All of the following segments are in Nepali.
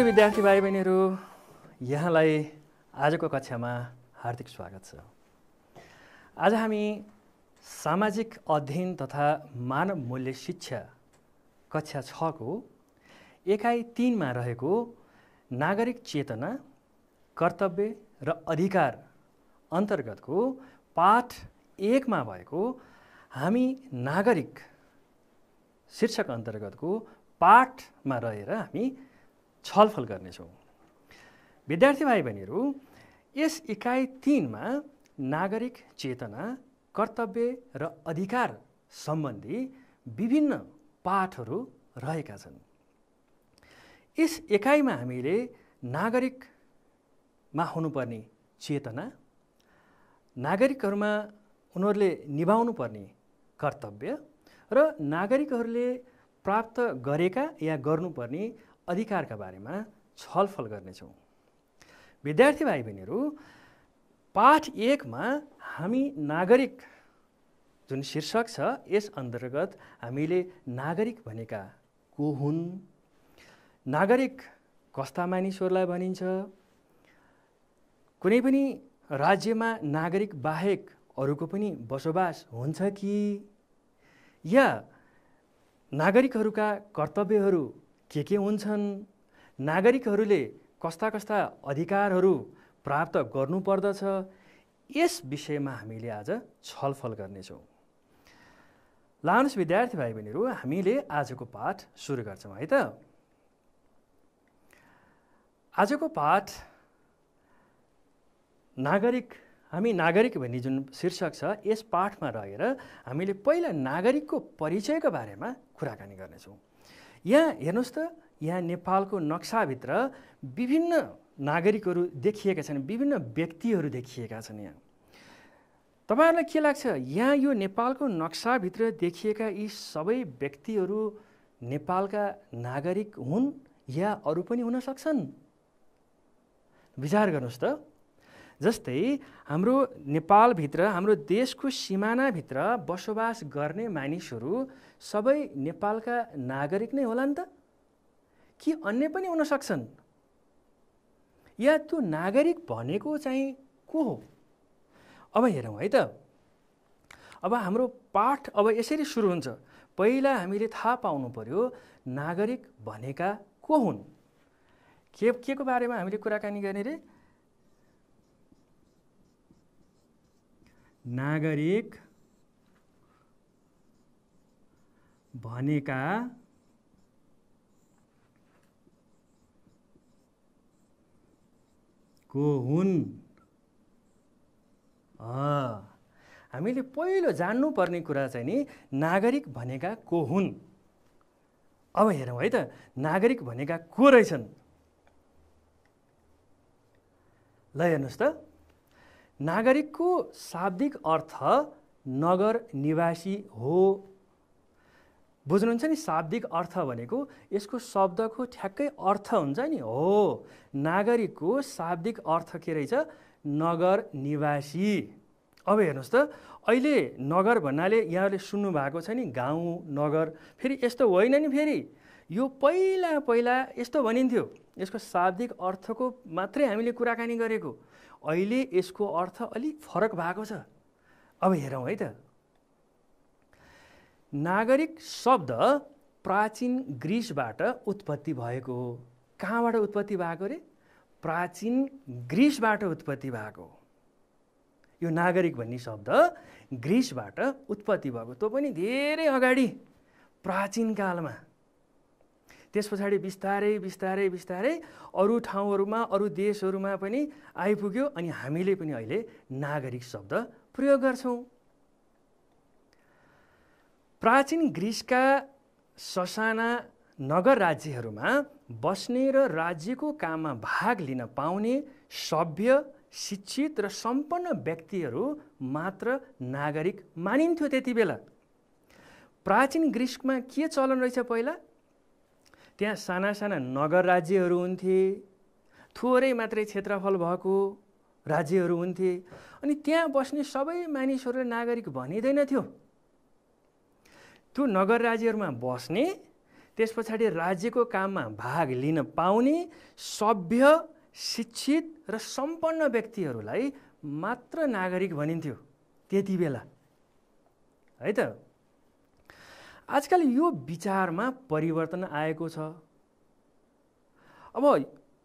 नमस्ते विद्यार्थी भाइ बहिनीहरू यहाँलाई आजको कक्षामा हार्दिक स्वागत छ आज हामी सामाजिक अध्ययन तथा मानव मूल्य शिक्षा कक्षा छको एकाइ तिनमा रहेको नागरिक चेतना कर्तव्य र अधिकार अन्तर्गतको पाठ एकमा भएको हामी नागरिक शीर्षक अन्तर्गतको पाठमा रहेर हामी छलफल गर्नेछौँ विद्यार्थी भाइ बहिनीहरू यस इकाइ तिनमा नागरिक चेतना कर्तव्य र अधिकार सम्बन्धी विभिन्न पाठहरू रहेका छन् यस एकाइमा हामीले नागरिकमा हुनुपर्ने चेतना नागरिकहरूमा उनीहरूले निभाउनुपर्ने कर्तव्य र नागरिकहरूले प्राप्त गरेका या गर्नुपर्ने अधिकारका बारेमा छलफल गर्नेछौँ विद्यार्थी भाइ बहिनीहरू पाठ एकमा हामी नागरिक जुन शीर्षक छ यस अन्तर्गत हामीले नागरिक भनेका को हुन् नागरिक कस्ता मानिसहरूलाई भनिन्छ कुनै पनि राज्यमा नागरिक बाहेक अरूको पनि बसोबास हुन्छ कि या नागरिकहरूका कर्तव्यहरू के के हुन्छन् नागरिकहरूले कस्ता कस्ता अधिकारहरू प्राप्त गर्नुपर्दछ यस विषयमा हामीले आज छलफल गर्नेछौँ लानुहोस् विद्यार्थी भाइ बहिनीहरू हामीले आजको पाठ सुरु गर्छौँ है त आजको पाठ नागरिक हामी नागरिक भन्ने जुन शीर्षक छ यस पाठमा रहेर हामीले पहिला नागरिकको परिचयको बारेमा कुराकानी गर्नेछौँ यहाँ हेर्नुहोस् त यहाँ नेपालको नक्साभित्र विभिन्न नागरिकहरू देखिएका छन् विभिन्न व्यक्तिहरू देखिएका छन् यहाँ तपाईँहरूलाई के लाग्छ यहाँ यो नेपालको नक्साभित्र देखिएका यी सबै व्यक्तिहरू नेपालका नागरिक हुन् या अरू पनि हुन सक्छन् विचार गर्नुहोस् त जस्तै हाम्रो नेपालभित्र हाम्रो देशको सिमानाभित्र बसोबास गर्ने मानिसहरू सबै नेपालका नागरिक नै होला नि त कि अन्य पनि हुन सक्छन् या त्यो नागरिक भनेको चाहिँ को हो अब हेरौँ है त अब हाम्रो पाठ अब यसरी सुरु हुन्छ पहिला हामीले थाहा पाउनु पर्यो नागरिक भनेका को हुन् के के को बारेमा हामीले कुराकानी गर्ने रे नागरिक भनेका को हुन् हामीले पहिलो जान्नुपर्ने कुरा चाहिँ नि नागरिक भनेका को हुन् अब हेरौँ है त नागरिक भनेका को रहेछन् ल हेर्नुहोस् त नागरिकको शाब्दिक अर्थ नगर निवासी हो बुझ्नुहुन्छ नि शाब्दिक अर्थ भनेको यसको शब्दको ठ्याक्कै अर्थ हुन्छ नि हो नागरिकको शाब्दिक अर्थ के रहेछ नगर निवासी अब हेर्नुहोस् त अहिले नगर भन्नाले यहाँले सुन्नु भएको छ नि गाउँ नगर फेरि यस्तो होइन नि फेरि यो पहिला पहिला यस्तो भनिन्थ्यो यसको शाब्दिक अर्थको मात्रै हामीले कुराकानी गरेको अहिले यसको अर्थ अलिक फरक भएको छ अब हेरौँ है त नागरिक शब्द प्राचीन ग्रिसबाट उत्पत्ति भएको हो कहाँबाट उत्पत्ति भएको अरे प्राचीन ग्रिसबाट उत्पत्ति भएको यो नागरिक भन्ने शब्द ग्रिसबाट उत्पत्ति भएको त्यो पनि धेरै अगाडि प्राचीन कालमा त्यस पछाडि बिस्तारै बिस्तारै बिस्तारै अरू ठाउँहरूमा अरू देशहरूमा पनि आइपुग्यो अनि हामीले पनि अहिले नागरिक शब्द प्रयोग गर्छौँ प्राचीन ग्रिसका ससाना नगर राज्यहरूमा बस्ने र राज्यको काममा भाग लिन पाउने सभ्य शिक्षित र सम्पन्न व्यक्तिहरू मात्र नागरिक मानिन्थ्यो त्यति बेला प्राचीन ग्रिसमा के चलन रहेछ पहिला त्यहाँ साना साना नगर राज्यहरू हुन्थे थोरै मात्रै क्षेत्रफल भएको राज्यहरू हुन्थे अनि त्यहाँ बस्ने सबै मानिसहरू नागरिक भनिँदैन थियो त्यो नगर राज्यहरूमा बस्ने त्यस पछाडि राज्यको काममा भाग लिन पाउने सभ्य शिक्षित र सम्पन्न व्यक्तिहरूलाई मात्र नागरिक भनिन्थ्यो त्यति बेला है त आजकल यो विचारमा परिवर्तन आएको छ अब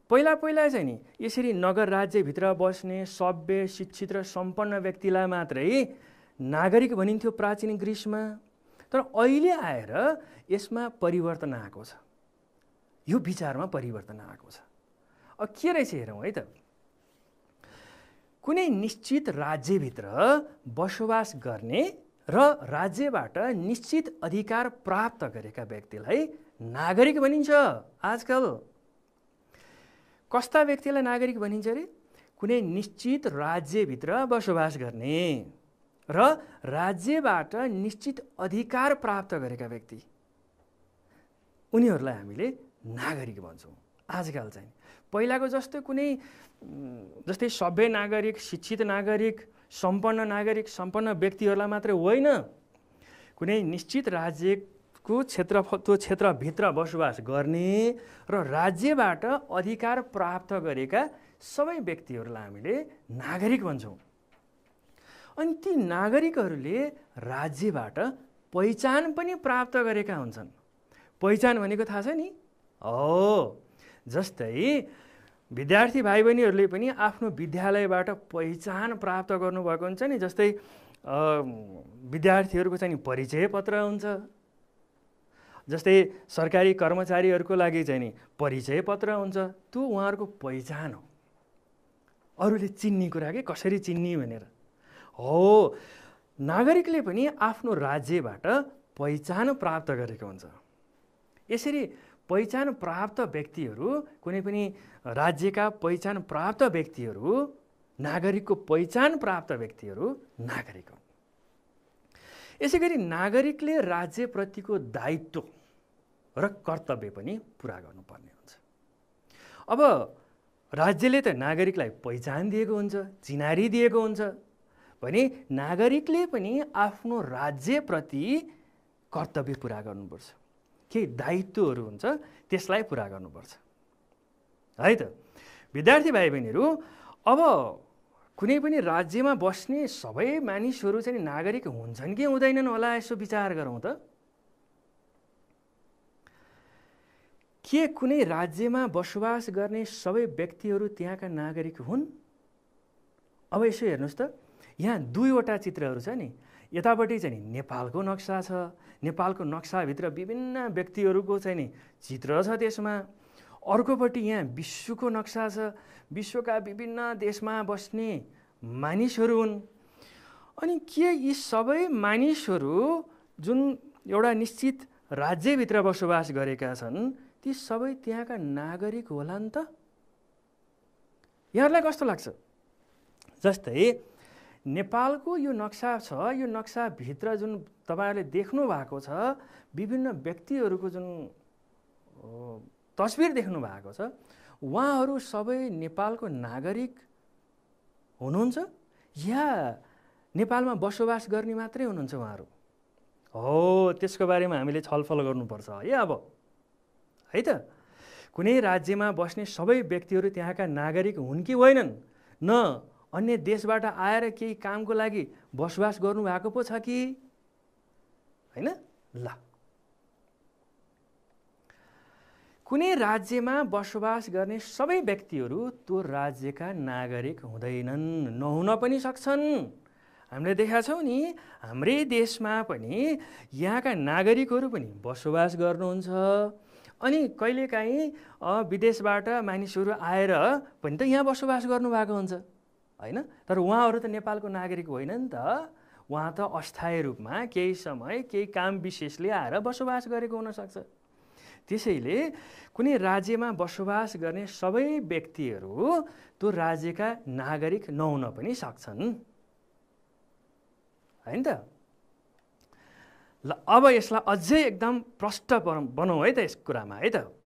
पहिला पहिला चाहिँ नि यसरी नगर राज्यभित्र बस्ने सभ्य शिक्षित र सम्पन्न व्यक्तिलाई मात्रै नागरिक भनिन्थ्यो प्राचीन ग्रिसमा तर अहिले आएर यसमा परिवर्तन आएको छ यो विचारमा परिवर्तन आएको छ अब के रहेछ हेरौँ है त कुनै निश्चित राज्यभित्र बसोबास गर्ने र राज्यबाट निश्चित अधिकार प्राप्त गरेका व्यक्तिलाई नागरिक भनिन्छ आजकल कस्ता व्यक्तिलाई नागरिक भनिन्छ अरे कुनै निश्चित राज्यभित्र बसोबास गर्ने र राज्यबाट निश्चित अधिकार प्राप्त गरेका व्यक्ति उनीहरूलाई हामीले नागरिक भन्छौँ आजकल चाहिँ पहिलाको जस्तो कुनै जस्तै सभ्य नागरिक शिक्षित नागरिक सम्पन्न नागरिक सम्पन्न व्यक्तिहरूलाई मात्रै होइन कुनै निश्चित राज्यको क्षेत्र त्यो क्षेत्रभित्र बसोबास गर्ने र राज्यबाट अधिकार प्राप्त गरेका सबै व्यक्तिहरूलाई हामीले नागरिक भन्छौँ अनि ती नागरिकहरूले राज्यबाट पहिचान पनि प्राप्त गरेका हुन्छन् पहिचान भनेको थाहा छ नि हो जस्तै विद्यार्थी भाइ बहिनीहरूले पनि आफ्नो विद्यालयबाट पहिचान प्राप्त गर्नुभएको हुन्छ नि जस्तै विद्यार्थीहरूको चाहिँ नि परिचय पत्र हुन्छ जस्तै सरकारी कर्मचारीहरूको लागि चाहिँ नि परिचय पत्र हुन्छ त्यो उहाँहरूको पहिचान हो अरूले चिन्ने कुरा के कसरी चिन्ने भनेर हो नागरिकले पनि आफ्नो राज्यबाट पहिचान प्राप्त गरेको हुन्छ यसरी पहिचान प्राप्त व्यक्तिहरू कुनै पनि राज्यका पहिचान प्राप्त व्यक्तिहरू नागरिकको पहिचान प्राप्त व्यक्तिहरू नागरिक हुन् यसै गरी नागरिकले राज्यप्रतिको दायित्व र कर्तव्य पनि पुरा गर्नुपर्ने हुन्छ अब राज्यले त नागरिकलाई पहिचान दिएको हुन्छ चिनारी दिएको हुन्छ भने नागरिकले पनि आफ्नो राज्यप्रति कर्तव्य पुरा गर्नुपर्छ केही दायित्वहरू हुन्छ त्यसलाई पुरा गर्नुपर्छ है त विद्यार्थी भाइ बहिनीहरू अब कुनै पनि राज्यमा बस्ने सबै मानिसहरू चाहिँ नागरिक हुन्छन् कि हुँदैनन् होला यसो विचार गरौँ त के कुनै राज्यमा बसोबास गर्ने सबै व्यक्तिहरू त्यहाँका नागरिक हुन् अब यसो हेर्नुहोस् त यहाँ दुईवटा चित्रहरू छ नि यतापट्टि चाहिँ नि नेपालको नक्सा छ नेपालको नक्साभित्र विभिन्न व्यक्तिहरूको चाहिँ नि चित्र छ त्यसमा अर्कोपट्टि यहाँ विश्वको नक्सा छ विश्वका विभिन्न देशमा बस्ने मानिसहरू हुन् अनि के यी सबै मानिसहरू जुन एउटा निश्चित राज्यभित्र बसोबास गरेका छन् ती सबै त्यहाँका नागरिक होला नि त यहाँहरूलाई कस्तो लाग्छ जस्तै नेपालको यो नक्सा छ यो नक्साभित्र जुन तपाईँहरूले देख्नु भएको छ विभिन्न व्यक्तिहरूको जुन तस्बिर देख्नु भएको छ उहाँहरू सबै नेपालको नागरिक हुनुहुन्छ या नेपालमा बसोबास गर्ने मात्रै हुनुहुन्छ उहाँहरू हो त्यसको बारेमा हामीले छलफल गर्नुपर्छ है अब है त कुनै राज्यमा बस्ने सबै व्यक्तिहरू त्यहाँका नागरिक हुन् कि होइनन् न अन्य देशबाट आएर केही कामको लागि बसोबास गर्नुभएको पो छ कि होइन ल कुनै राज्यमा बसोबास गर्ने सबै व्यक्तिहरू त्यो राज्यका नागरिक हुँदैनन् नहुन पनि सक्छन् हामीले देखाएको छौँ नि हाम्रै देशमा पनि यहाँका नागरिकहरू पनि बसोबास गर्नुहुन्छ अनि कहिलेकाहीँ विदेशबाट मानिसहरू आएर पनि त यहाँ बसोबास गर्नुभएको हुन्छ होइन तर उहाँहरू त नेपालको नागरिक होइन नि त उहाँ त अस्थायी रूपमा केही समय केही काम विशेषले आएर बसोबास गरेको हुनसक्छ त्यसैले कुनै राज्यमा बसोबास गर्ने सबै व्यक्तिहरू त्यो राज्यका नागरिक नहुन पनि सक्छन् होइन त ल अब यसलाई अझै एकदम प्रष्ट बनाऊ है त यस कुरामा है त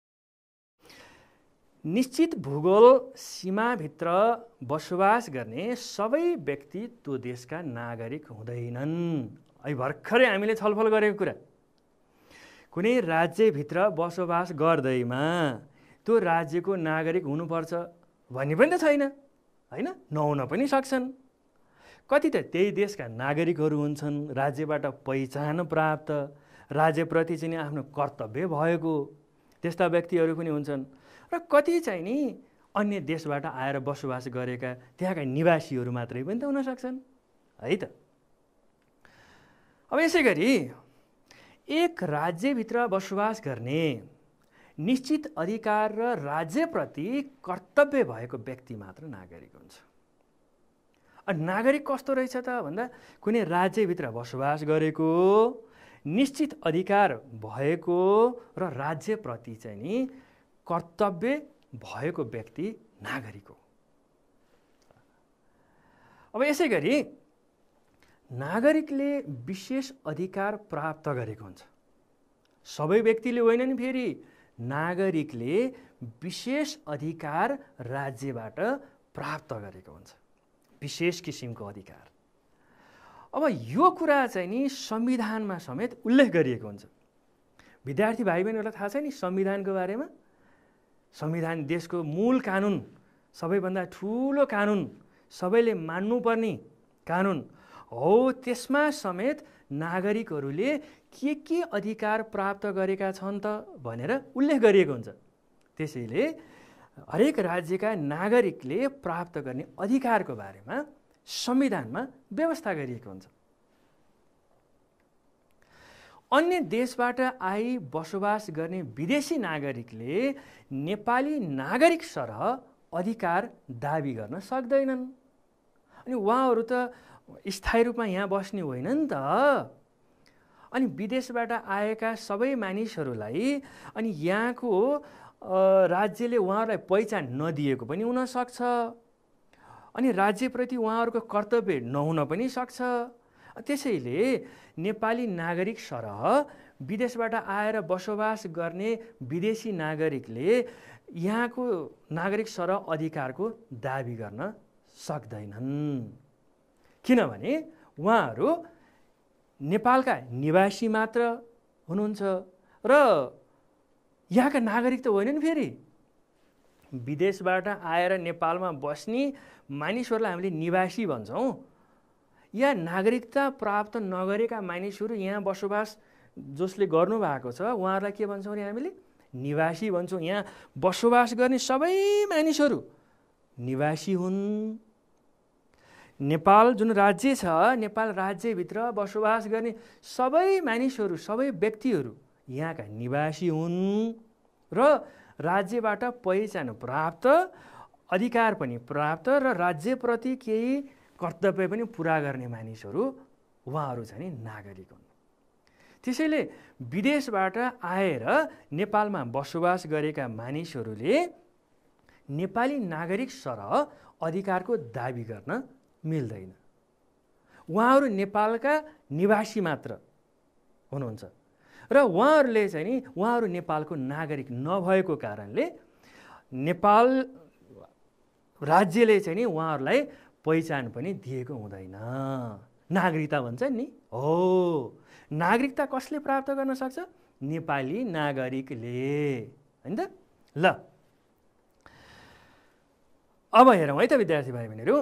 निश्चित भूगोल सीमाभित्र बसोबास गर्ने सबै व्यक्ति त्यो देशका नागरिक हुँदैनन् है भर्खरै हामीले छलफल गरेको कुरा कुनै राज्यभित्र बसोबास गर्दैमा त्यो राज्यको नागरिक हुनुपर्छ भन्ने पनि त छैन होइन नहुन पनि सक्छन् कति त त्यही देशका नागरिकहरू हुन्छन् राज्यबाट पहिचान प्राप्त राज्यप्रति चाहिँ आफ्नो कर्तव्य भएको त्यस्ता व्यक्तिहरू पनि हुन्छन् र कति चाहिँ नि अन्य देशबाट आएर बसोबास गरेका त्यहाँका निवासीहरू मात्रै पनि त हुन सक्छन् है त अब यसै गरी एक राज्यभित्र बसोबास गर्ने निश्चित अधिकार र राज्यप्रति कर्तव्य भएको व्यक्ति मात्र नागरिक हुन्छ नागरिक कस्तो रहेछ त भन्दा कुनै राज्यभित्र बसोबास गरेको निश्चित अधिकार भएको र राज्यप्रति चाहिँ नि कर्तव्य भएको व्यक्ति नागरिक हो अब यसै गरी नागरिकले विशेष अधिकार प्राप्त गरेको हुन्छ सबै व्यक्तिले होइन नि फेरि नागरिकले विशेष अधिकार राज्यबाट प्राप्त गरेको हुन्छ विशेष किसिमको अधिकार अब यो कुरा चाहिँ नि संविधानमा समेत उल्लेख गरिएको हुन्छ विद्यार्थी भाइ बहिनीहरूलाई थाहा छ नि संविधानको बारेमा संविधान देशको मूल कानुन सबैभन्दा ठुलो कानुन सबैले मान्नुपर्ने कानुन हो त्यसमा समेत नागरिकहरूले के के अधिकार प्राप्त गरेका छन् त भनेर उल्लेख गरिएको हुन्छ त्यसैले हरेक राज्यका नागरिकले प्राप्त गर्ने अधिकारको बारेमा संविधानमा व्यवस्था गरिएको हुन्छ अन्य देशबाट आई बसोबास गर्ने विदेशी नागरिकले नेपाली नागरिक सरह अधिकार दावी गर्न सक्दैनन् अनि उहाँहरू त स्थायी रूपमा यहाँ बस्ने होइन नि त अनि विदेशबाट आएका सबै मानिसहरूलाई अनि यहाँको राज्यले उहाँहरूलाई पहिचान नदिएको पनि हुनसक्छ अनि राज्यप्रति उहाँहरूको कर्तव्य नहुन पनि सक्छ त्यसैले नेपाली नागरिक सरह विदेशबाट आएर बसोबास गर्ने विदेशी नागरिकले यहाँको नागरिक सरह अधिकारको दावी गर्न सक्दैनन् किनभने उहाँहरू नेपालका निवासी मात्र हुनुहुन्छ र यहाँका नागरिक त होइनन् फेरि विदेशबाट आएर नेपालमा बस्ने मानिसहरूलाई हामीले निवासी भन्छौँ या नागरिकता प्राप्त नगरेका मानिसहरू यहाँ बसोबास जसले गर्नुभएको छ उहाँहरूलाई के भन्छौँ अरे हामीले निवासी भन्छौँ यहाँ बसोबास गर्ने सबै मानिसहरू निवासी हुन् नेपाल जुन राज्य छ नेपाल राज्यभित्र बसोबास गर्ने सबै मानिसहरू सबै व्यक्तिहरू यहाँका निवासी हुन् र राज्यबाट पहिचान प्राप्त अधिकार पनि प्राप्त र राज्यप्रति केही कर्तव्य पनि पुरा गर्ने मानिसहरू उहाँहरू चाहिँ नागरिक हुन् त्यसैले विदेशबाट आएर नेपालमा बसोबास गरेका मानिसहरूले नेपाली नागरिक सरह अधिकारको दावी गर्न मिल्दैन उहाँहरू नेपालका निवासी मात्र हुनुहुन्छ र उहाँहरूले चाहिँ नि उहाँहरू नेपालको नागरिक नभएको कारणले नेपाल राज्यले चाहिँ नि उहाँहरूलाई पहिचान पनि दिएको हुँदैन नागरिकता भन्छ नि हो नागरिकता कसले प्राप्त गर्न सक्छ नेपाली नागरिकले होइन त ल अब हेरौँ है त विद्यार्थी भाइ बहिनीहरू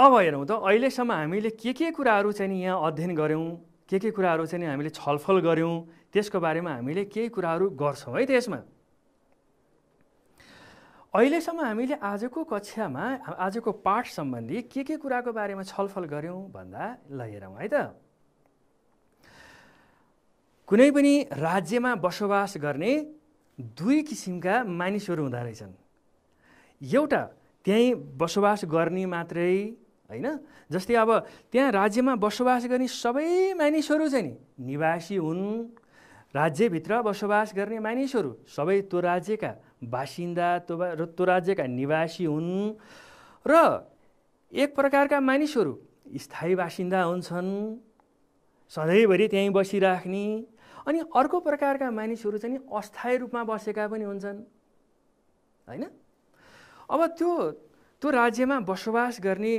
अब हेरौँ त अहिलेसम्म हामीले के के कुराहरू चाहिँ यहाँ अध्ययन गऱ्यौँ के के कुराहरू चाहिँ हामीले छलफल गऱ्यौँ त्यसको बारेमा हामीले केही कुराहरू गर्छौँ है त्यसमा अहिलेसम्म हामीले आजको कक्षामा आजको पाठ सम्बन्धी के के कुराको बारेमा छलफल गऱ्यौँ भन्दा ल हेरौँ है त कुनै पनि राज्यमा बसोबास गर्ने दुई किसिमका मानिसहरू हुँदो रहेछन् एउटा त्यहीँ बसोबास गर्ने मात्रै होइन जस्तै अब त्यहाँ राज्यमा बसोबास गर्ने सबै मानिसहरू चाहिँ निवासी हुन् राज्यभित्र बसोबास गर्ने मानिसहरू सबै त्यो राज्यका बासिन्दा त्यो र त्यो राज्यका निवासी हुन् र एक प्रकारका मानिसहरू स्थायी बासिन्दा हुन्छन् सधैँभरि त्यहीँ बसिराख्ने अनि अर्को प्रकारका मानिसहरू चाहिँ अस्थायी रूपमा बसेका पनि हुन्छन् होइन अब त्यो त्यो राज्यमा बसोबास गर्ने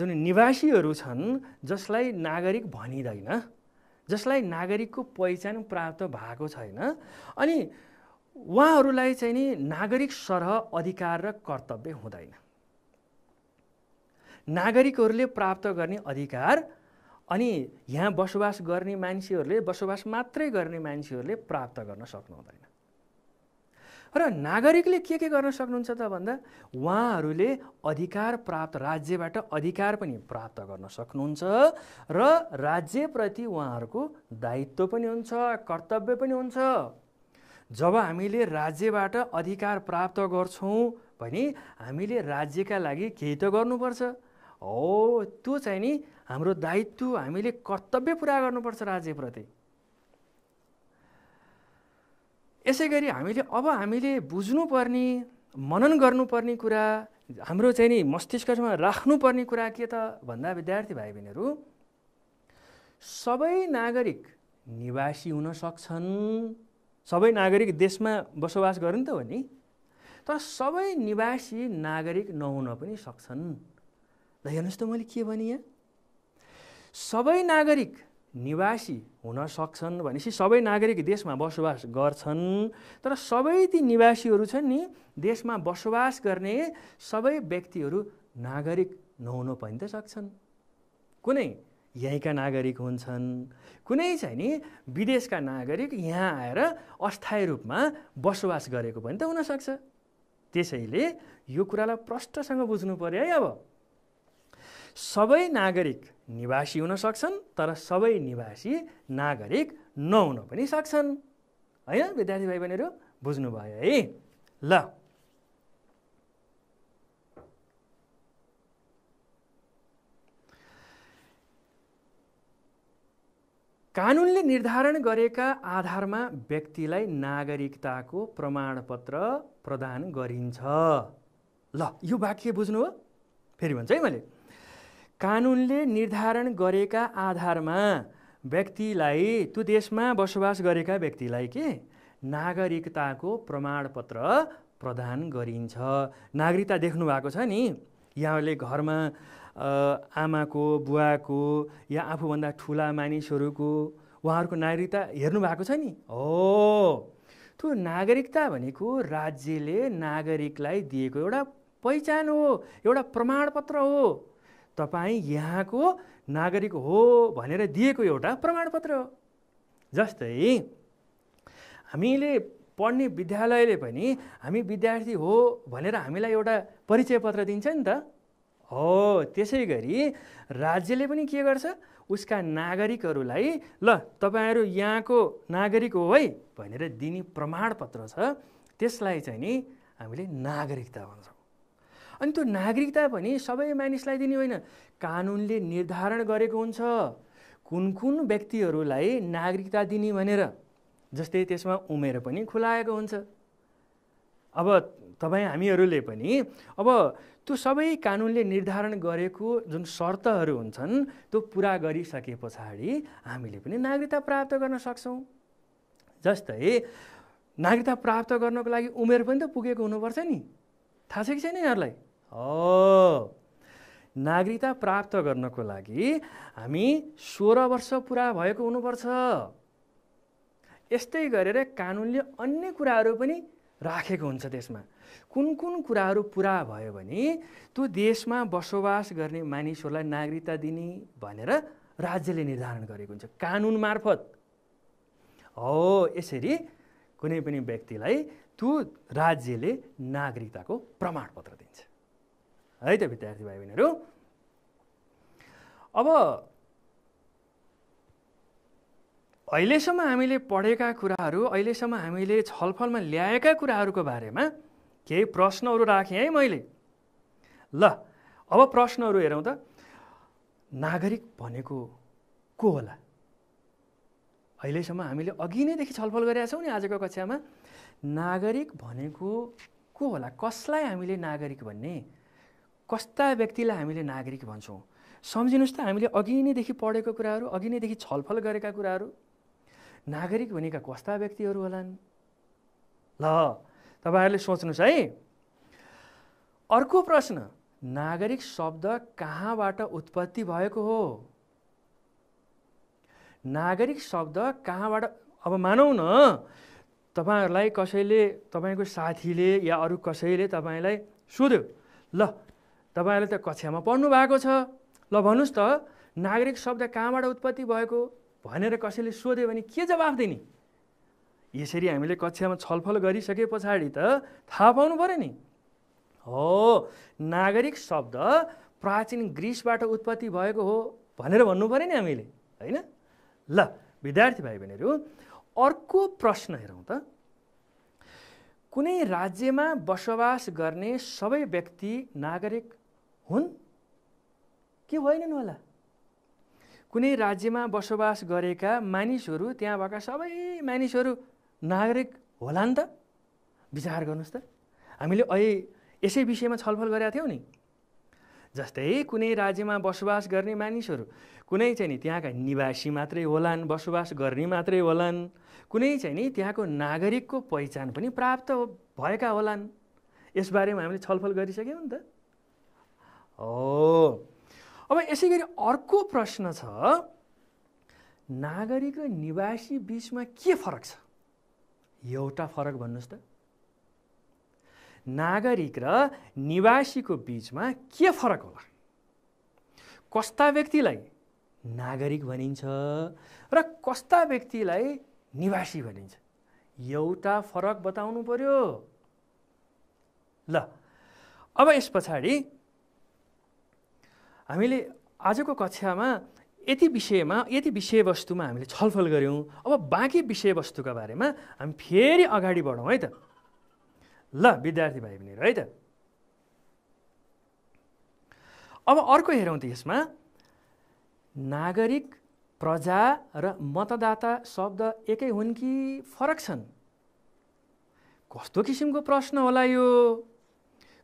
जुन निवासीहरू छन् जसलाई नागरिक भनिँदैन जसलाई नागरिकको पहिचान प्राप्त भएको छैन अनि उहाँहरूलाई चाहिँ नि नागरिक सरह अधिकार र कर्तव्य हुँदैन नागरिकहरूले प्राप्त गर्ने अधिकार अनि यहाँ बसोबास गर्ने मान्छेहरूले बसोबास मात्रै गर्ने मान्छेहरूले प्राप्त गर्न सक्नु हुँदैन र नागरिकले के के गर्न सक्नुहुन्छ त भन्दा उहाँहरूले अधिकार प्राप्त राज्यबाट अधिकार पनि प्राप्त गर्न सक्नुहुन्छ र राज्यप्रति उहाँहरूको दायित्व पनि हुन्छ कर्तव्य पनि हुन्छ जब हामीले राज्यबाट अधिकार प्राप्त गर्छौँ भने हामीले राज्यका लागि केही त गर्नुपर्छ हो त्यो चाहिँ नि हाम्रो दायित्व हामीले कर्तव्य पुरा गर्नुपर्छ राज्यप्रति यसै गरी हामीले अब हामीले बुझ्नुपर्ने मनन गर्नुपर्ने कुरा हाम्रो चाहिँ नि मस्तिष्कमा राख्नुपर्ने कुरा के त भन्दा विद्यार्थी भाइ बहिनीहरू सबै नागरिक निवासी हुन सक्छन् सबै नागरिक देशमा बसोबास गर्नु त हो नि तर सबै निवासी नागरिक नहुन पनि सक्छन् ल हेर्नुहोस् त मैले के भने यहाँ सबै नागरिक निवासी हुन सक्छन् भनेपछि सबै नागरिक देशमा बसोबास गर्छन् तर सबै ती निवासीहरू छन् नि देशमा बसोबास गर्ने सबै व्यक्तिहरू नागरिक नहुनु पनि त सक्छन् कुनै यहीँका नागरिक हुन्छन् कुनै चाहिँ नि विदेशका नागरिक यहाँ आएर अस्थायी रूपमा बसोबास गरेको पनि त हुनसक्छ त्यसैले यो कुरालाई प्रष्टसँग बुझ्नु पऱ्यो है अब सबै नागरिक निवासी हुन सक्छन् तर सबै निवासी नागरिक नहुन पनि सक्छन् होइन विद्यार्थी भाइ बहिनीहरू बुझ्नुभयो है ल कानुनले निर्धारण गरेका आधारमा व्यक्तिलाई नागरिकताको प्रमाणपत्र प्रदान गरिन्छ ल यो वाक्य बुझ्नु हो फेरि भन्छ है मैले कानुनले निर्धारण गरेका आधारमा व्यक्तिलाई त्यो देशमा बसोबास गरेका व्यक्तिलाई के नागरिकताको प्रमाणपत्र प्रदान गरिन्छ नागरिकता देख्नु भएको छ नि यहाँले घरमा आमाको बुवाको या आफूभन्दा ठुला मानिसहरूको उहाँहरूको नागरिकता हेर्नु भएको छ नि हो त्यो नागरिकता भनेको राज्यले नागरिकलाई दिएको एउटा पहिचान हो एउटा प्रमाणपत्र हो तपाईँ यहाँको नागरिक हो भनेर दिएको एउटा प्रमाणपत्र हो जस्तै हामीले पढ्ने विद्यालयले पनि हामी विद्यार्थी हो भनेर हामीलाई एउटा परिचय पत्र दिन्छ नि त हो त्यसै गरी राज्यले पनि के गर्छ उसका नागरिकहरूलाई ल तपाईँहरू यहाँको नागरिक हो है भनेर दिने प्रमाणपत्र छ त्यसलाई चाहिँ नि हामीले नागरिकता भन्छौँ अनि त्यो नागरिकता पनि सबै मानिसलाई दिने होइन कानुनले निर्धारण गरेको हुन्छ कुन कुन व्यक्तिहरूलाई नागरिकता दिने भनेर जस्तै त्यसमा उमेर पनि खुलाएको हुन्छ अब तपाईँ हामीहरूले पनि अब त्यो सबै कानुनले निर्धारण गरेको जुन शर्तहरू हुन्छन् त्यो पुरा गरिसके पछाडि हामीले पनि नागरिकता प्राप्त गर्न सक्छौँ जस्तै नागरिकता प्राप्त गर्नको लागि उमेर पनि त पुगेको हुनुपर्छ नि थाहा छ कि छैन यहाँहरूलाई हो नागरिकता प्राप्त गर्नको लागि हामी सोह्र वर्ष पुरा भएको हुनुपर्छ यस्तै गरेर कानुनले अन्य कुराहरू पनि राखेको हुन्छ त्यसमा कुन कुन कुराहरू पुरा भयो भने त्यो देशमा बसोबास गर्ने मानिसहरूलाई नागरिकता दिने भनेर राज्यले निर्धारण गरेको हुन्छ कानुन मार्फत हो यसरी कुनै पनि व्यक्तिलाई त्यो राज्यले नागरिकताको प्रमाणपत्र दिन्छ है त विद्यार्थी भाइ बहिनीहरू अब अहिलेसम्म हामीले पढेका कुराहरू अहिलेसम्म हामीले छलफलमा ल्याएका कुराहरूको बारेमा केही प्रश्नहरू राखेँ है मैले ल अब प्रश्नहरू हेरौँ त नागरिक भनेको को होला अहिलेसम्म हामीले अघि नैदेखि छलफल गरेका छौँ नि आजको कक्षामा नागरिक भनेको को होला कसलाई हामीले नागरिक भन्ने कस्ता व्यक्तिलाई हामीले नागरिक भन्छौँ सम्झिनुहोस् त हामीले अघि नैदेखि पढेको कुराहरू अघि नैदेखि छलफल गरेका कुराहरू नागरिक भनेका कस्ता व्यक्तिहरू होलान् ल तपाईँहरूले सोच्नुहोस् है अर्को प्रश्न नागरिक शब्द कहाँबाट उत्पत्ति भएको हो नागरिक शब्द कहाँबाट अब मानौ न तपाईँहरूलाई कसैले तपाईँको साथीले या अरू कसैले तपाईँलाई सोध्यो ल तपाईँहरूले त कक्षामा पढ्नु भएको छ ल भन्नुहोस् त नागरिक शब्द कहाँबाट उत्पत्ति भएको भनेर कसैले सोध्यो भने के जवाफ दिने यसरी हामीले कक्षामा छलफल गरिसके पछाडि त थाहा पाउनु पऱ्यो नि हो नागरिक शब्द प्राचीन ग्रिसबाट उत्पत्ति भएको हो भनेर भन्नु पऱ्यो नि हामीले होइन ल विद्यार्थी भाइ बहिनीहरू अर्को प्रश्न हेरौँ त कुनै राज्यमा बसोबास गर्ने सबै व्यक्ति नागरिक हुन् के होइनन् होला कुनै राज्यमा बसोबास गरेका मानिसहरू त्यहाँ भएका सबै मानिसहरू नागरिक होला नि त विचार गर्नुहोस् त हामीले अहिले यसै विषयमा छलफल गरेका थियौँ नि जस्तै कुनै राज्यमा बसोबास गर्ने मानिसहरू कुनै चाहिँ नि त्यहाँका निवासी मात्रै होलान् बसोबास गर्ने मात्रै होलान् कुनै चाहिँ नि त्यहाँको नागरिकको पहिचान पनि प्राप्त भएका होलान् यसबारेमा हामीले छलफल गरिसक्यौँ नि त हो अब यसै गरी अर्को प्रश्न छ नागरिक र निवासी बिचमा के फरक छ एउटा फरक भन्नुहोस् त नागरिक र निवासीको बिचमा के फरक होला कस्ता व्यक्तिलाई नागरिक भनिन्छ र कस्ता व्यक्तिलाई निवासी भनिन्छ एउटा फरक बताउनु पर्यो ल अब यस पछाडि हामीले आजको कक्षामा यति विषयमा यति विषयवस्तुमा हामीले छलफल गऱ्यौँ अब बाँकी विषयवस्तुका बारेमा हामी फेरि अगाडि बढौँ है त ल विद्यार्थी भाइ बहिनीहरू है त अब अर्को हेरौँ त यसमा नागरिक प्रजा र मतदाता शब्द एकै हुन् कि फरक छन् कस्तो किसिमको प्रश्न होला यो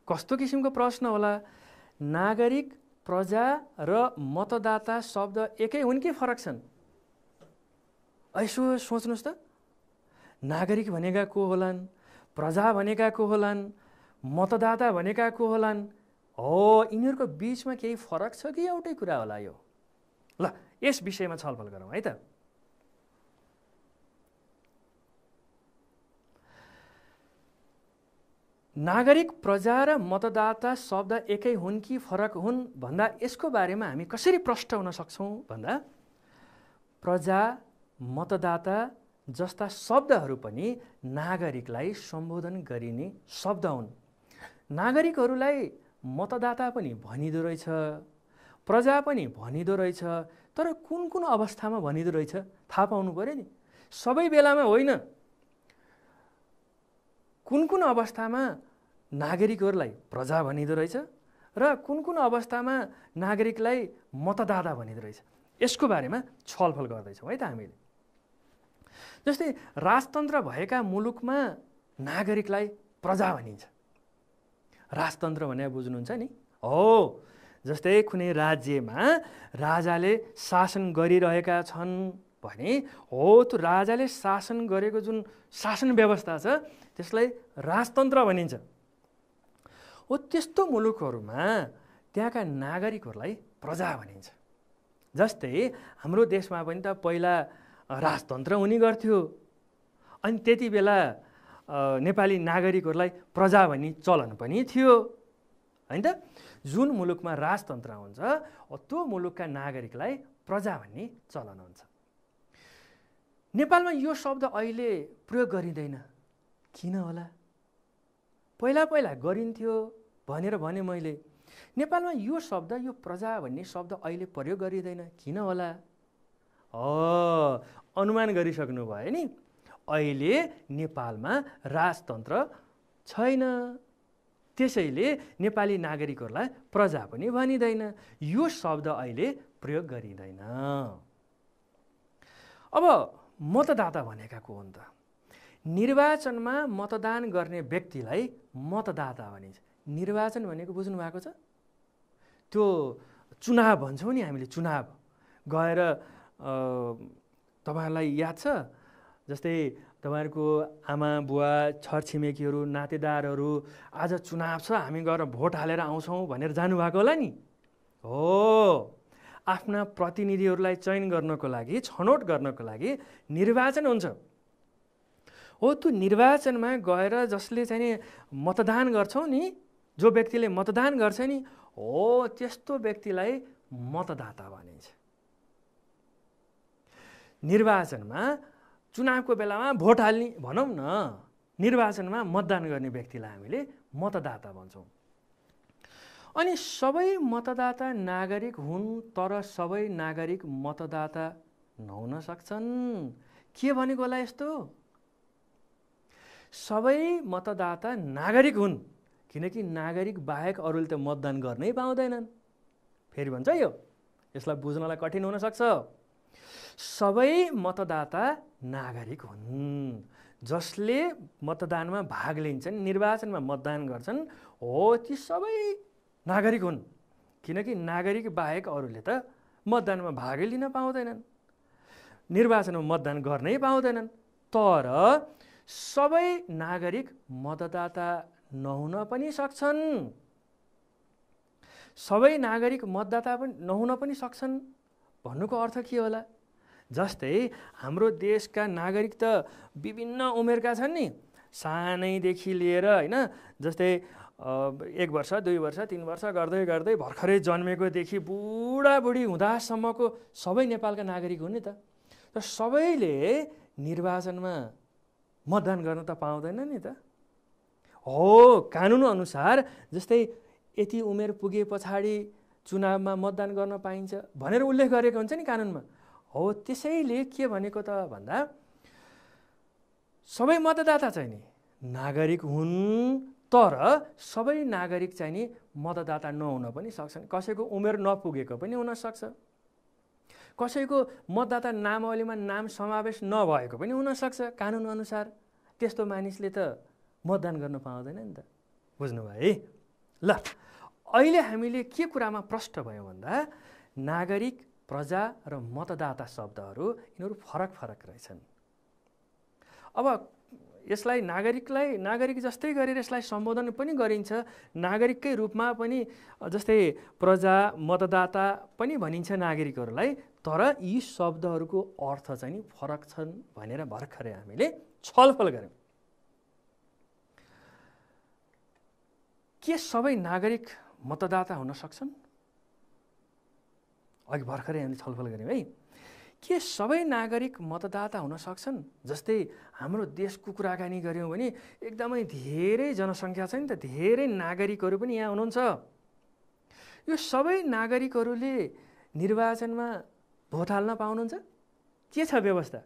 कस्तो किसिमको प्रश्न होला नागरिक प्रजा र मतदाता शब्द एकै हुन् कि फरक छन् यसो सोच्नुहोस् त नागरिक भनेका को होलान् प्रजा भनेका को होलान् मतदाता भनेका को होलान् हो यिनीहरूको बिचमा केही फरक छ कि एउटै कुरा होला यो ल यस विषयमा छलफल गरौँ है त नागरिक प्रजा र मतदाता शब्द एकै हुन् कि फरक हुन् भन्दा यसको बारेमा हामी कसरी प्रष्ट हुन सक्छौँ भन्दा प्रजा मतदाता जस्ता शब्दहरू पनि नागरिकलाई सम्बोधन गरिने शब्द हुन् नागरिकहरूलाई मतदाता पनि भनिँदो रहेछ प्रजा पनि भनिँदो रहेछ तर कुन कुन अवस्थामा भनिँदो रहेछ थाहा पाउनु पऱ्यो नि सबै बेलामा होइन कुन कुन अवस्थामा नागरिकहरूलाई प्रजा भनिँदो रहेछ र कुन कुन अवस्थामा नागरिकलाई मतदाता भनिँदो रहेछ यसको बारेमा छलफल गर्दैछौँ है त हामीले जस्तै राजतन्त्र भएका मुलुकमा नागरिकलाई प्रजा भनिन्छ राजतन्त्र भने बुझ्नुहुन्छ नि हो जस्तै कुनै राज्यमा राजाले शासन गरिरहेका छन् भने हो त्यो राजाले शासन गरेको जुन शासन व्यवस्था छ त्यसलाई राजतन्त्र भनिन्छ हो त्यस्तो मुलुकहरूमा त्यहाँका नागरिकहरूलाई प्रजा भनिन्छ जस्तै हाम्रो देशमा पनि त पहिला राजतन्त्र हुने गर्थ्यो अनि त्यति बेला नेपाली नागरिकहरूलाई प्रजा भन्ने चलन पनि थियो होइन त जुन मुलुकमा राजतन्त्र हुन्छ त्यो मुलुकका नागरिकलाई प्रजा भन्ने चलन हुन्छ नेपालमा यो शब्द अहिले प्रयोग गरिँदैन किन होला पहिला पहिला गरिन्थ्यो भनेर भने मैले नेपालमा यो शब्द यो प्रजा भन्ने शब्द अहिले प्रयोग गरिँदैन किन होला अनुमान गरिसक्नु भयो नि अहिले नेपालमा राजतन्त्र छैन त्यसैले नेपाली नागरिकहरूलाई प्रजा पनि भनिँदैन यो शब्द अहिले प्रयोग गरिँदैन अब मतदाता भनेका को हुन् त निर्वाचनमा मतदान गर्ने व्यक्तिलाई मतदाता भनिन्छ निर्वाचन भनेको बुझ्नु भएको छ त्यो चुनाव भन्छौँ नि हामीले चुनाव गएर तपाईँहरूलाई याद छ जस्तै तपाईँहरूको आमा बुवा छरछिमेकीहरू नातेदारहरू आज चुनाव छ हामी गएर भोट हालेर आउँछौँ भनेर जानुभएको होला नि हो आफ्ना प्रतिनिधिहरूलाई चयन गर्नको लागि छनौट गर्नको लागि निर्वाचन हुन्छ हो त्यो निर्वाचनमा गएर जसले चाहिँ मतदान गर्छौ नि जो व्यक्तिले मतदान गर्छ नि हो त्यस्तो व्यक्तिलाई मतदाता भनिन्छ निर्वाचनमा चुनावको बेलामा भोट हाल्ने भनौँ न निर्वाचनमा मतदान गर्ने व्यक्तिलाई हामीले मतदाता भन्छौँ अनि सबै मतदाता नागरिक हुन् तर सबै नागरिक मतदाता नहुन सक्छन् के भनेको होला यस्तो सबै मतदाता नागरिक हुन् किनकि नागरिक बाहेक अरूले त मतदान गर्नै पाउँदैनन् फेरि भन्छ यो यसलाई बुझ्नलाई कठिन हुनसक्छ सबै मतदाता नागरिक हुन् जसले मतदानमा भाग लिन्छन् निर्वाचनमा मतदान गर्छन् हो ती सबै नागरिक हुन् किनकि नागरिक बाहेक अरूले त मतदानमा भागै लिन पाउँदैनन् निर्वाचनमा मतदान गर्नै पाउँदैनन् तर सबै नागरिक मतदाता नहुन पनि सक्छन् सबै नागरिक मतदाता पनि नहुन पनि सक्छन् भन्नुको अर्थ के होला जस्तै हाम्रो देशका नागरिक त विभिन्न उमेरका छन् नि सानैदेखि लिएर होइन जस्तै एक वर्ष दुई वर्ष तिन वर्ष गर्दै गर्दै भर्खरै जन्मेकोदेखि बुढाबुढी हुँदासम्मको सबै नेपालका नागरिक हुन् नि त र सबैले निर्वाचनमा मतदान गर्न त पाउँदैन नि त हो अनुसार जस्तै यति उमेर पुगे पछाडि चुनावमा मतदान गर्न पाइन्छ भनेर उल्लेख गरेको हुन्छ नि कानुनमा हो त्यसैले के भनेको त भन्दा सबै मतदाता चाहिँ नि नागरिक हुन् तर सबै नागरिक चाहिँ नि मतदाता नहुन पनि सक्छन् कसैको उमेर नपुगेको पनि हुनसक्छ कसैको मतदाता नामावलीमा नाम समावेश नभएको पनि हुनसक्छ कानुनअनुसार त्यस्तो मानिसले त मतदान गर्न पाउँदैन नि त बुझ्नुभयो है ल अहिले हामीले के कुरामा प्रष्ट भयौँ भन्दा नागरिक प्रजा र मतदाता शब्दहरू यिनीहरू फरक फरक रहेछन् अब यसलाई नागरिकलाई नागरिक जस्तै गरेर यसलाई सम्बोधन पनि गरिन्छ नागरिककै रूपमा पनि जस्तै प्रजा मतदाता पनि भनिन्छ नागरिकहरूलाई तर यी शब्दहरूको अर्थ चाहिँ नि फरक छन् भनेर भर्खरै हामीले छलफल गऱ्यौँ के सबै नागरिक मतदाता हुन सक्छन् अघि भर्खरै हामीले छलफल गऱ्यौँ है के सबै नागरिक मतदाता हुन सक्छन् जस्तै हाम्रो देशको कुराकानी गऱ्यौँ भने एकदमै धेरै जनसङ्ख्या छ नि त धेरै नागरिकहरू पनि यहाँ हुनुहुन्छ यो सबै नागरिकहरूले निर्वाचनमा भोट हाल्न पाउनुहुन्छ के छ व्यवस्था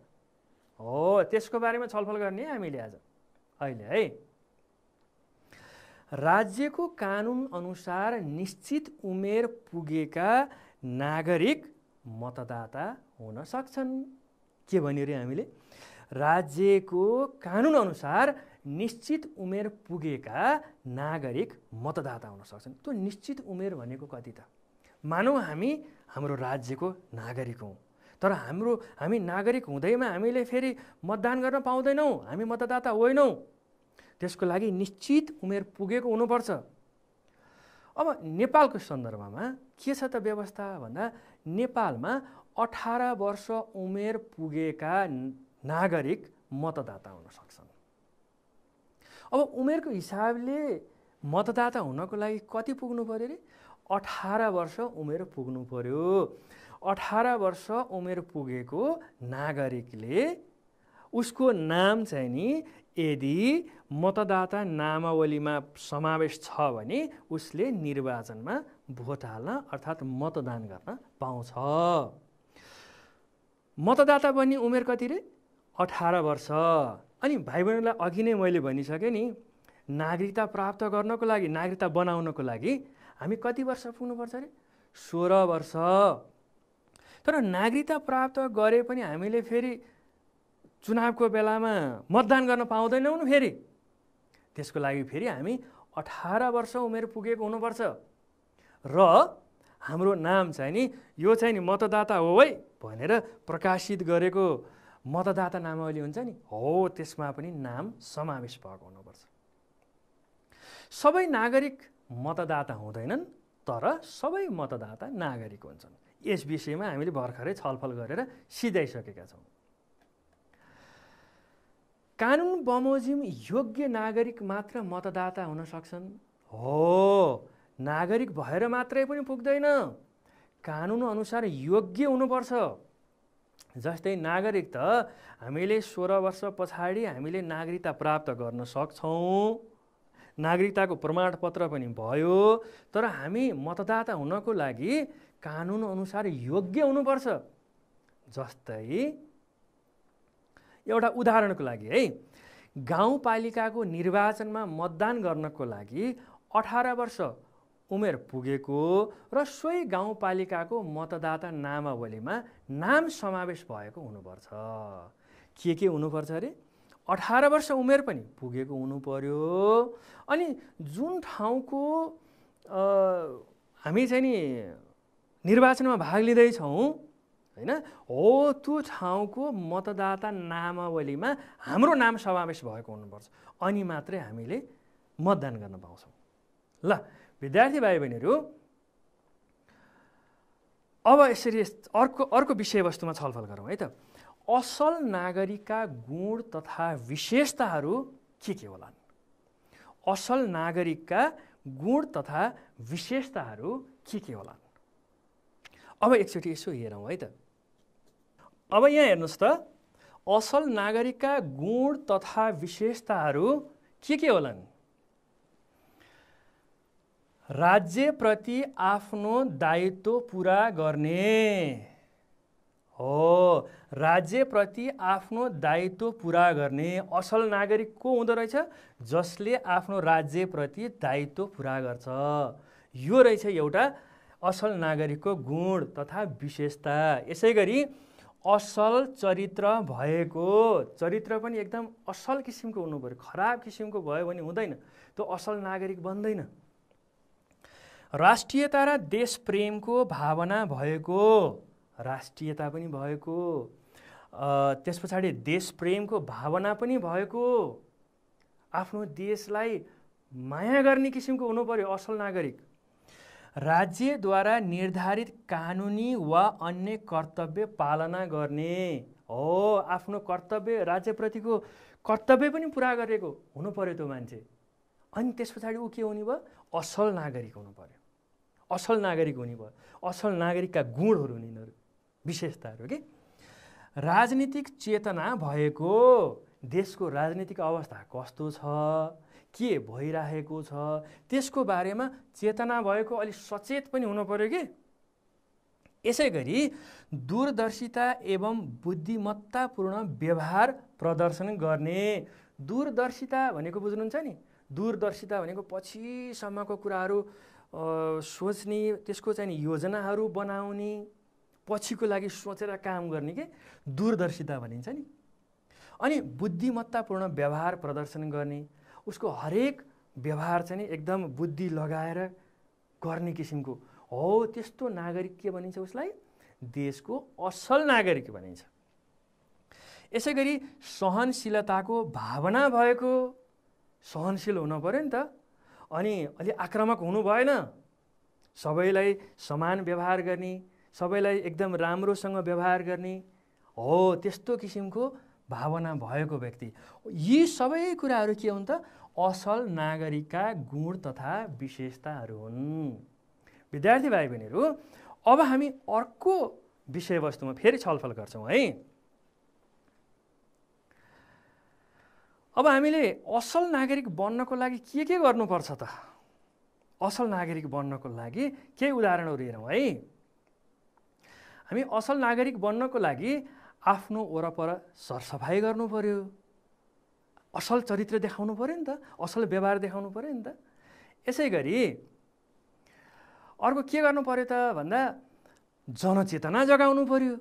हो त्यसको बारेमा छलफल गर्ने हामीले आज अहिले है राज्यको कानुन अनुसार निश्चित उमेर पुगेका नागरिक मतदाता हुन सक्छन् के भन्यो अरे हामीले राज्यको अनुसार निश्चित उमेर पुगेका नागरिक मतदाता हुन सक्छन् त्यो निश्चित उमेर भनेको कति त मानौँ हामी हाम्रो राज्यको नागरिक हौँ तर हाम्रो हामी नागरिक हुँदैमा हामीले फेरि मतदान गर्न पाउँदैनौँ हामी मतदाता होइनौँ त्यसको लागि निश्चित उमेर पुगेको हुनुपर्छ अब नेपालको सन्दर्भमा के छ त व्यवस्था भन्दा नेपालमा अठार वर्ष उमेर पुगेका नागरिक मतदाता हुन सक्छन् अब उमेरको हिसाबले मतदाता हुनको लागि कति पुग्नु पऱ्यो अरे अठार वर्ष उमेर पुग्नु पर्यो अठार वर्ष उमेर पुगेको नागरिकले उसको नाम चाहिँ नि यदि मतदाता नामावलीमा समावेश छ भने उसले निर्वाचनमा भोट हाल्न अर्थात् मतदान गर्न पाउँछ मतदाता बन्ने उमेर कति रे अठार वर्ष अनि भाइ बहिनीलाई अघि नै मैले भनिसकेँ नि नागरिकता प्राप्त गर्नको लागि नागरिकता बनाउनको लागि हामी कति वर्ष पुग्नुपर्छ अरे सोह्र वर्ष तर नागरिकता प्राप्त गरे पनि हामीले फेरि चुनावको बेलामा मतदान गर्न पाउँदैनौँ फेरि त्यसको लागि फेरि हामी अठार वर्ष उमेर पुगेको हुनुपर्छ र हाम्रो नाम चाहिँ नि यो चाहिँ नि मतदाता हो है भनेर प्रकाशित गरेको मतदाता नामावली हुन्छ नि हो त्यसमा पनि नाम समावेश भएको हुनुपर्छ सबै नागरिक मतदाता हुँदैनन् तर सबै मतदाता नागरिक हुन्छन् यस विषयमा हामीले भर्खरै छलफल गरेर सिधाइसकेका छौँ कानुन बमोजिम योग्य नागरिक मात्र मतदाता हुन सक्छन् हो नागरिक भएर मात्रै पनि पुग्दैन अनुसार योग्य हुनुपर्छ जस्तै नागरिक त हामीले सोह्र वर्ष पछाडि हामीले नागरिकता प्राप्त गर्न सक्छौँ नागरिकताको प्रमाणपत्र पनि भयो तर हामी मतदाता हुनको लागि अनुसार योग्य हुनुपर्छ जस्तै एउटा उदाहरणको लागि है गाउँपालिकाको निर्वाचनमा मतदान गर्नको लागि अठार वर्ष उमेर पुगेको र सोही गाउँपालिकाको मतदाता नामावलीमा नाम समावेश भएको हुनुपर्छ के के हुनुपर्छ अरे अठार वर्ष उमेर पनि पुगेको हुनु पर्यो अनि जुन ठाउँको हामी चाहिँ नि निर्वाचनमा भाग लिँदैछौँ होइन हो त्यो ठाउँको मतदाता नामावलीमा हाम्रो नाम समावेश भएको हुनुपर्छ अनि मात्रै हामीले मतदान गर्न पाउँछौँ ल विद्यार्थी भाइ बहिनीहरू अब यसरी अर्को अर्को विषयवस्तुमा छलफल गरौँ है त असल नागरिकका गुण तथा विशेषताहरू के के होलान् असल नागरिकका गुण तथा विशेषताहरू के के होलान् अब एकचोटि यसो हेरौँ है त अब यहाँ हेर्नुहोस् त असल नागरिकका गुण तथा विशेषताहरू के के होलान् राज्यप्रति आफ्नो दायित्व पुरा गर्ने हो राज्यप्रति आफ्नो दायित्व पुरा गर्ने असल नागरिक को हुँदो रहेछ जसले आफ्नो राज्यप्रति दायित्व पुरा गर्छ यो रहेछ एउटा असल नागरिकको गुण तथा विशेषता यसै गरी असल चरित्र भएको चरित्र पनि एकदम असल किसिमको हुनु पऱ्यो खराब किसिमको भयो भने हुँदैन त्यो असल नागरिक बन्दैन राष्ट्रियता र देश प्रेमको भावना भएको राष्ट्रियता पनि भएको त्यस पछाडि प्रेमको भावना पनि भएको आफ्नो देशलाई माया गर्ने किसिमको हुनु पर्यो असल नागरिक राज्यद्वारा निर्धारित कानुनी वा अन्य कर्तव्य पालना गर्ने हो आफ्नो कर्तव्य राज्यप्रतिको कर्तव्य पनि पुरा गरेको हुनु पर्यो त्यो मान्छे अनि त्यस पछाडि ऊ के हुने भयो असल नागरिक हुनु पर्यो असल नागरिक हुने भयो असल नागरिकका गुणहरू हुने यिनीहरू विशेषताहरू कि राजनीतिक चेतना भएको देशको राजनीतिक अवस्था कस्तो छ के भइरहेको छ त्यसको बारेमा चेतना भएको अलिक सचेत पनि हुनु पऱ्यो कि यसै गरी दूरदर्शिता एवं बुद्धिमत्तापूर्ण व्यवहार प्रदर्शन गर्ने दूरदर्शिता भनेको बुझ्नुहुन्छ नि दूरदर्शिता भनेको पछिसम्मको कुराहरू सोच्ने त्यसको चाहिँ योजनाहरू बनाउने पछिको लागि सोचेर काम गर्ने के दूरदर्शिता भनिन्छ नि अनि बुद्धिमत्तापूर्ण व्यवहार प्रदर्शन गर्ने उसको हरेक व्यवहार चाहिँ नि एकदम बुद्धि लगाएर गर्ने किसिमको हो त्यस्तो नागरिक के भनिन्छ उसलाई देशको असल नागरिक भनिन्छ यसै गरी सहनशीलताको भावना भएको सहनशील हुन पऱ्यो नि त अनि अलि आक्रामक हुनु भएन सबैलाई समान व्यवहार गर्ने सबैलाई एकदम राम्रोसँग व्यवहार गर्ने हो त्यस्तो किसिमको भावना भएको व्यक्ति यी सबै कुराहरू के हुन् त असल नागरिकका गुण तथा विशेषताहरू हुन् विद्यार्थी भाइ बहिनीहरू अब हामी अर्को विषयवस्तुमा फेरि छलफल गर्छौँ है अब हामीले असल नागरिक बन्नको लागि के के गर्नुपर्छ त असल नागरिक बन्नको लागि केही उदाहरणहरू हेरौँ है हामी असल नागरिक बन्नको लागि आफ्नो वरपर सरसफाइ गर्नु पऱ्यो असल चरित्र देखाउनु पऱ्यो नि त असल व्यवहार देखाउनु पऱ्यो नि त यसै गरी अर्को के गर्नु पऱ्यो त भन्दा जनचेतना जगाउनु पऱ्यो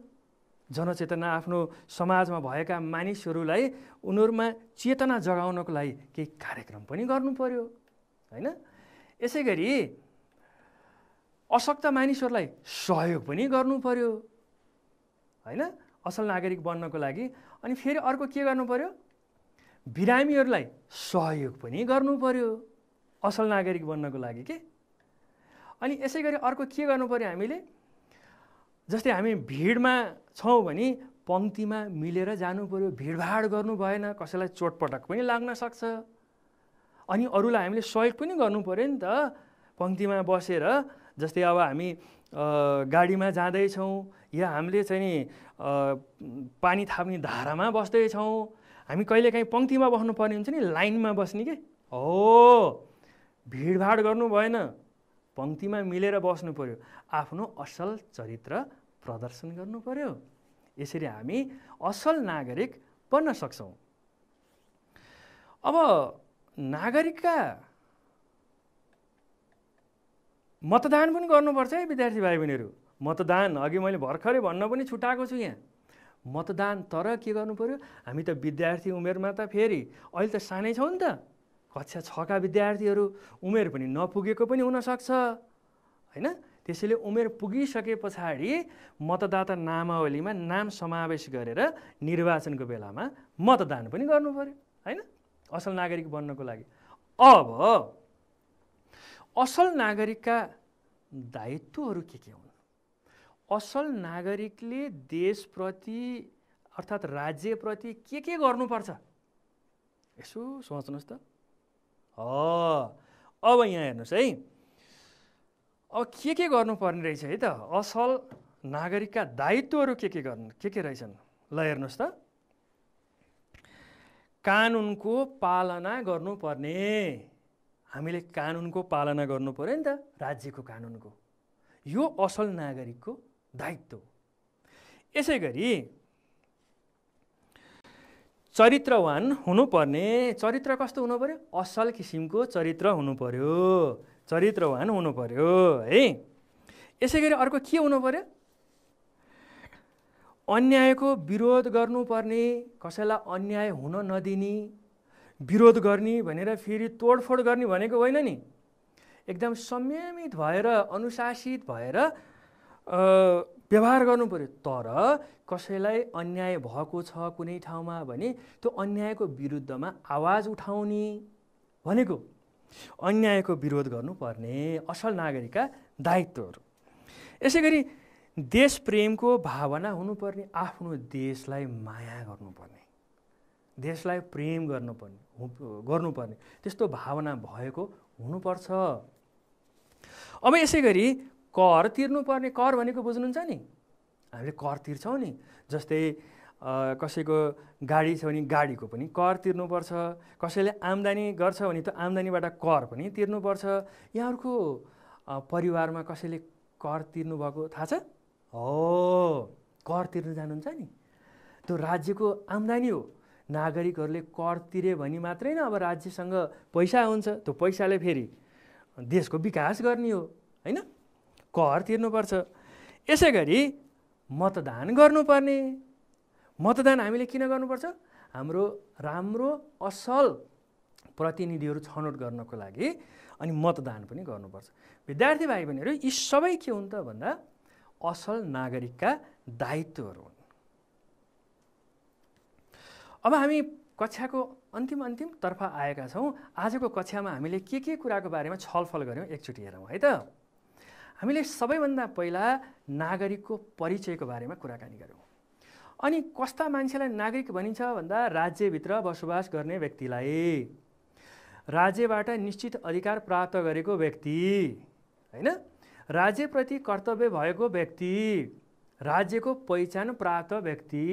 जनचेतना आफ्नो समाजमा भएका मानिसहरूलाई उनीहरूमा चेतना जगाउनको लागि केही कार्यक्रम पनि गर्नु पऱ्यो होइन यसै गरी अशक्त मानिसहरूलाई सहयोग पनि गर्नु पर्यो होइन असल नागरिक बन्नको लागि अनि फेरि अर्को के गर्नु पर्यो बिरामीहरूलाई सहयोग पनि गर्नु पर्यो असल नागरिक बन्नको लागि के अनि यसै गरी अर्को के गर्नु पर्यो हामीले जस्तै हामी भिडमा छौँ भने पङ्क्तिमा मिलेर जानु पर्यो भिडभाड गर्नु भएन कसैलाई चोटपटक पनि लाग्न सक्छ अनि अरूलाई हामीले सहयोग पनि गर्नु पऱ्यो नि त पङ्क्तिमा बसेर जस्तै अब हामी गाडीमा जाँदैछौँ या हामीले चाहिँ नि पानी थाप्ने धारामा बस्दैछौँ हामी कहिलेकाहीँ पङ्क्तिमा बस्नुपर्ने हुन्छ नि लाइनमा बस्ने के हो भिडभाड गर्नु भएन पङ्क्तिमा मिलेर बस्नु पऱ्यो आफ्नो असल चरित्र प्रदर्शन गर्नु पऱ्यो यसरी हामी असल नागरिक बन्न सक्छौँ अब नागरिकका मतदान पनि गर्नुपर्छ है विद्यार्थी भाइ बहिनीहरू मतदान अघि मैले भर्खरै भन्न पनि छुट्याएको छु यहाँ मतदान तर के गर्नु पऱ्यो हामी त विद्यार्थी उमेरमा त फेरि अहिले त सानै छौँ नि त कक्षा छका विद्यार्थीहरू उमेर पनि नपुगेको पनि हुनसक्छ होइन त्यसैले उमेर पुगिसके पछाडि मतदाता नामावलीमा नाम समावेश गरेर निर्वाचनको बेलामा मतदान पनि गर्नु पऱ्यो होइन असल नागरिक बन्नको लागि अब असल नागरिकका दायित्वहरू के के हुन् असल नागरिकले देशप्रति अर्थात् राज्यप्रति के के गर्नुपर्छ यसो सोच्नुहोस् त अब यहाँ हेर्नुहोस् है अब के के गर्नुपर्ने रहेछ है त असल नागरिकका दायित्वहरू के के गर्नु के के रहेछन् ल हेर्नुहोस् त कानुनको पालना गर्नुपर्ने हामीले कानुनको पालना गर्नु पऱ्यो नि त राज्यको कानुनको यो असल नागरिकको दायित्व हो यसै गरी चरित्रवान हुनुपर्ने चरित्र कस्तो हुनु पऱ्यो असल किसिमको चरित्र हुनु पऱ्यो चरित्रवान हुनु पऱ्यो है यसै गरी अर्को के हुनु पऱ्यो अन्यायको विरोध गर्नुपर्ने कसैलाई अन्याय हुन नदिने विरोध गर्ने भनेर फेरि तोडफोड गर्ने भनेको होइन नि एकदम संयमित भएर अनुशासित भएर व्यवहार गर्नु पऱ्यो तर कसैलाई अन्याय भएको छ कुनै ठाउँमा भने त्यो अन्यायको विरुद्धमा आवाज उठाउने भनेको अन्यायको विरोध गर्नुपर्ने असल नागरिकका दायित्वहरू यसै गरी देशप्रेमको भावना हुनुपर्ने आफ्नो देशलाई माया गर्नुपर्ने देशलाई प्रेम गर्नुपर्ने गर्नुपर्ने त्यस्तो भावना भएको हुनुपर्छ अब यसै गरी कर तिर्नुपर्ने कर भनेको बुझ्नुहुन्छ नि हामीले कर तिर्छौँ नि जस्तै कसैको गाडी छ भने गाडीको पनि कर तिर्नुपर्छ कसैले आम्दानी गर्छ भने त्यो आम्दानीबाट कर पनि तिर्नुपर्छ यहाँहरूको परिवारमा कसैले कर तिर्नुभएको थाहा छ हो कर तिर्नु जानुहुन्छ नि त्यो राज्यको आम्दानी हो नागरिकहरूले कर तिरे भने मात्रै न अब राज्यसँग पैसा हुन्छ त्यो पैसाले फेरि देशको विकास गर्ने हो होइन कर तिर्नुपर्छ यसै गरी मतदान गर्नुपर्ने मतदान हामीले किन गर्नुपर्छ हाम्रो राम्रो असल प्रतिनिधिहरू छनौट गर्नको लागि अनि मतदान पनि गर्नुपर्छ विद्यार्थी भाइ बहिनीहरू यी सबै के हुन् त भन्दा असल नागरिकका दायित्वहरू हुन् अब हामी कक्षाको अन्तिम अन्तिमतर्फ आएका छौँ आजको कक्षामा हामीले के के कुराको बारेमा छलफल गऱ्यौँ एकचोटि हेरौँ है त हामीले सबैभन्दा पहिला नागरिकको परिचयको बारेमा कुराकानी गऱ्यौँ अनि कस्ता मान्छेलाई नागरिक भनिन्छ भन्दा राज्यभित्र बसोबास गर्ने व्यक्तिलाई राज्यबाट निश्चित अधिकार प्राप्त गरेको व्यक्ति होइन राज्यप्रति कर्तव्य भएको व्यक्ति राज्यको पहिचान प्राप्त व्यक्ति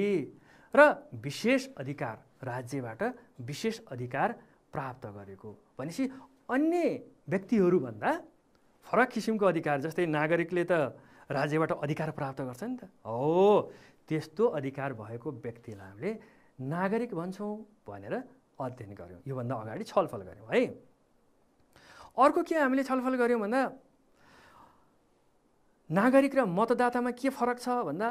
र विशेष अधिकार राज्यबाट विशेष अधिकार प्राप्त गरेको भनेपछि अन्य व्यक्तिहरूभन्दा फरक किसिमको अधिकार जस्तै नागरिकले त राज्यबाट अधिकार प्राप्त गर्छ नि त हो त्यस्तो अधिकार भएको व्यक्तिलाई हामीले नागरिक भन्छौँ भनेर अध्ययन गऱ्यौँ योभन्दा अगाडि छलफल गऱ्यौँ है अर्को के हामीले छलफल गऱ्यौँ भन्दा नागरिक र मतदातामा के फरक छ भन्दा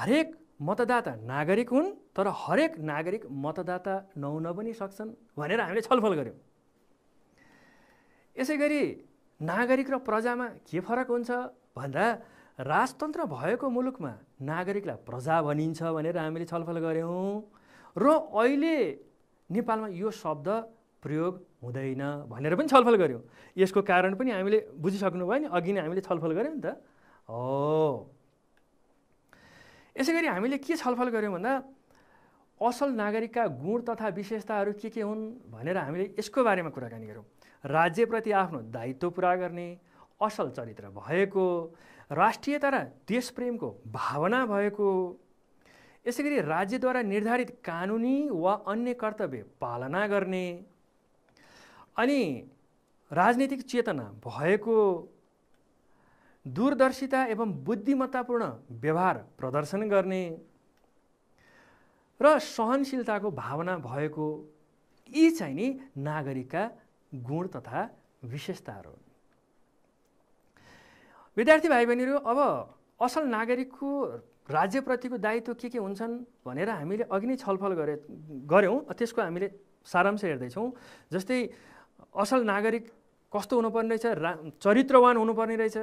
हरेक मतदाता नागरिक हुन् तर हरेक नागरिक मतदाता नहुन पनि सक्छन् भनेर हामीले छलफल गऱ्यौँ यसै गरी नागरिक र प्रजामा के फरक हुन्छ भन्दा राजतन्त्र भएको मुलुकमा नागरिकलाई प्रजा भनिन्छ भनेर हामीले छलफल गऱ्यौँ र अहिले नेपालमा यो शब्द प्रयोग हुँदैन भनेर पनि छलफल गऱ्यौँ यसको कारण पनि हामीले बुझिसक्नुभयो नि अघि नै हामीले छलफल गऱ्यौँ नि त हो यसै गरी हामीले के छलफल गऱ्यौँ भन्दा असल नागरिकका गुण तथा विशेषताहरू के के हुन् भनेर हामीले यसको बारेमा कुराकानी गऱ्यौँ राज्यप्रति आफ्नो दायित्व पुरा गर्ने असल चरित्र भएको राष्ट्रियता र देशप्रेमको भावना भएको यसै गरी राज्यद्वारा निर्धारित कानुनी वा अन्य कर्तव्य पालना गर्ने अनि राजनीतिक चेतना भएको दूरदर्शिता एवं बुद्धिमत्तापूर्ण व्यवहार प्रदर्शन गर्ने र सहनशीलताको भावना भएको यी चाहिँ नि नागरिकका गुण तथा विशेषताहरू हुन् विद्यार्थी भाइ बहिनीहरू अब असल नागरिकको राज्यप्रतिको दायित्व के के हुन्छन् भनेर हामीले अघि नै छलफल गरे गऱ्यौँ त्यसको हामीले सारांश हेर्दैछौँ जस्तै असल नागरिक कस्तो हुनुपर्ने रहेछ रा चरित्रवान हुनुपर्ने रहेछ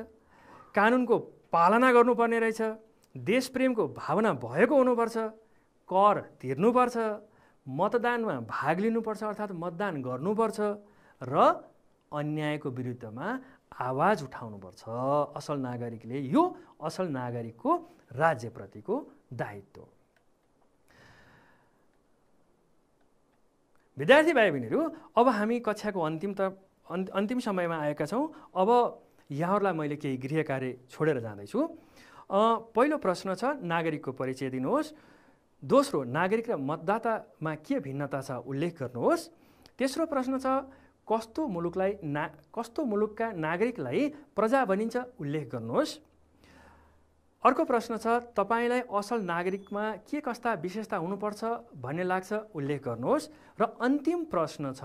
कानुनको पालना गर्नुपर्ने रहेछ देशप्रेमको भावना भएको हुनुपर्छ कर तिर्नुपर्छ मतदानमा भाग लिनुपर्छ अर्थात् मतदान गर्नुपर्छ र अन्यायको विरुद्धमा आवाज उठाउनुपर्छ असल नागरिकले यो असल नागरिकको राज्यप्रतिको दायित्व विद्यार्थी भाइ बहिनीहरू अब हामी कक्षाको अन्तिम त अन्तिम समयमा आएका छौँ अब यहाँहरूलाई मैले केही गृह कार्य छोडेर जाँदैछु पहिलो प्रश्न छ नागरिकको परिचय दिनुहोस् दोस्रो नागरिक र मतदातामा के भिन्नता छ उल्लेख गर्नुहोस् तेस्रो प्रश्न छ कस्तो मुलुकलाई ना कस्तो मुलुकका नागरिकलाई प्रजा भनिन्छ उल्लेख गर्नुहोस् अर्को प्रश्न छ तपाईँलाई असल नागरिकमा के कस्ता विशेषता हुनुपर्छ भन्ने लाग्छ उल्लेख गर्नुहोस् र अन्तिम प्रश्न छ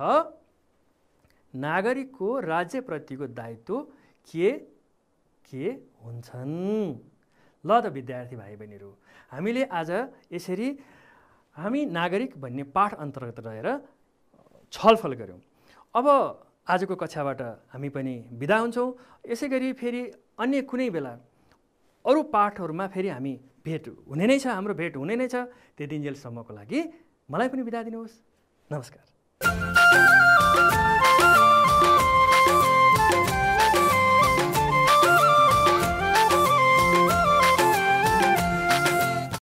नागरिकको राज्यप्रतिको दायित्व के के हुन्छन् ल त विद्यार्थी भाइ बहिनीहरू हामीले आज यसरी हामी नागरिक भन्ने पाठ अन्तर्गत रहेर छलफल गऱ्यौँ अब आजको कक्षाबाट हामी पनि बिदा हुन्छौँ यसै गरी फेरि अन्य कुनै बेला अरू पाठहरूमा फेरि हामी भेट हुने नै छ हाम्रो भेट हुने नै छ त्यो त्यतिन्जेलसम्मको लागि मलाई पनि बिदा दिनुहोस् नमस्कार